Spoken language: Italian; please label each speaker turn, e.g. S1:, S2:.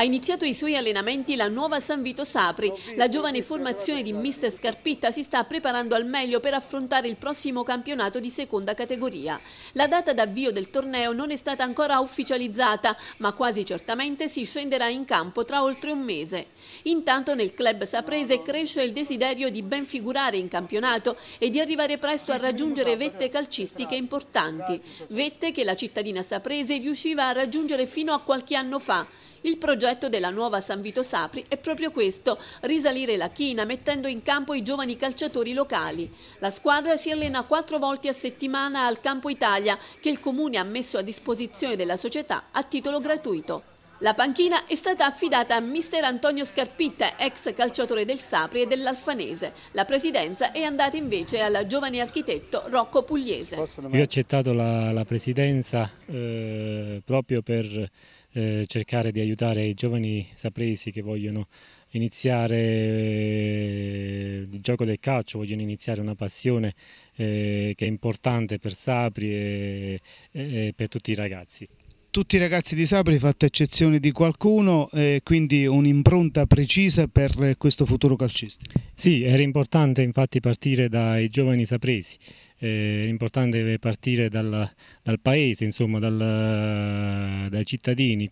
S1: Ha iniziato i suoi allenamenti la nuova San Vito Sapri. La giovane formazione di Mister Scarpitta si sta preparando al meglio per affrontare il prossimo campionato di seconda categoria. La data d'avvio del torneo non è stata ancora ufficializzata, ma quasi certamente si scenderà in campo tra oltre un mese. Intanto nel club saprese cresce il desiderio di ben figurare in campionato e di arrivare presto a raggiungere vette calcistiche importanti, vette che la cittadina saprese riusciva a raggiungere fino a qualche anno fa, il progetto della nuova San Vito Sapri è proprio questo, risalire la china mettendo in campo i giovani calciatori locali. La squadra si allena quattro volte a settimana al Campo Italia che il Comune ha messo a disposizione della società a titolo gratuito. La panchina è stata affidata a mister Antonio Scarpitta, ex calciatore del Sapri e dell'Alfanese. La presidenza è andata invece al giovane architetto Rocco Pugliese. Io ho
S2: accettato la, la presidenza eh, proprio per eh, cercare di aiutare i giovani sapresi che vogliono iniziare eh, il gioco del calcio, vogliono iniziare una passione eh, che è importante per Sapri e, e per tutti i ragazzi
S3: tutti i ragazzi di Sapri, fatta eccezione di qualcuno, eh, quindi un'impronta precisa per eh, questo futuro calcistico. Sì,
S2: era importante infatti partire dai giovani sapresi, eh, era importante partire
S3: dal, dal paese, insomma, dal, dai cittadini.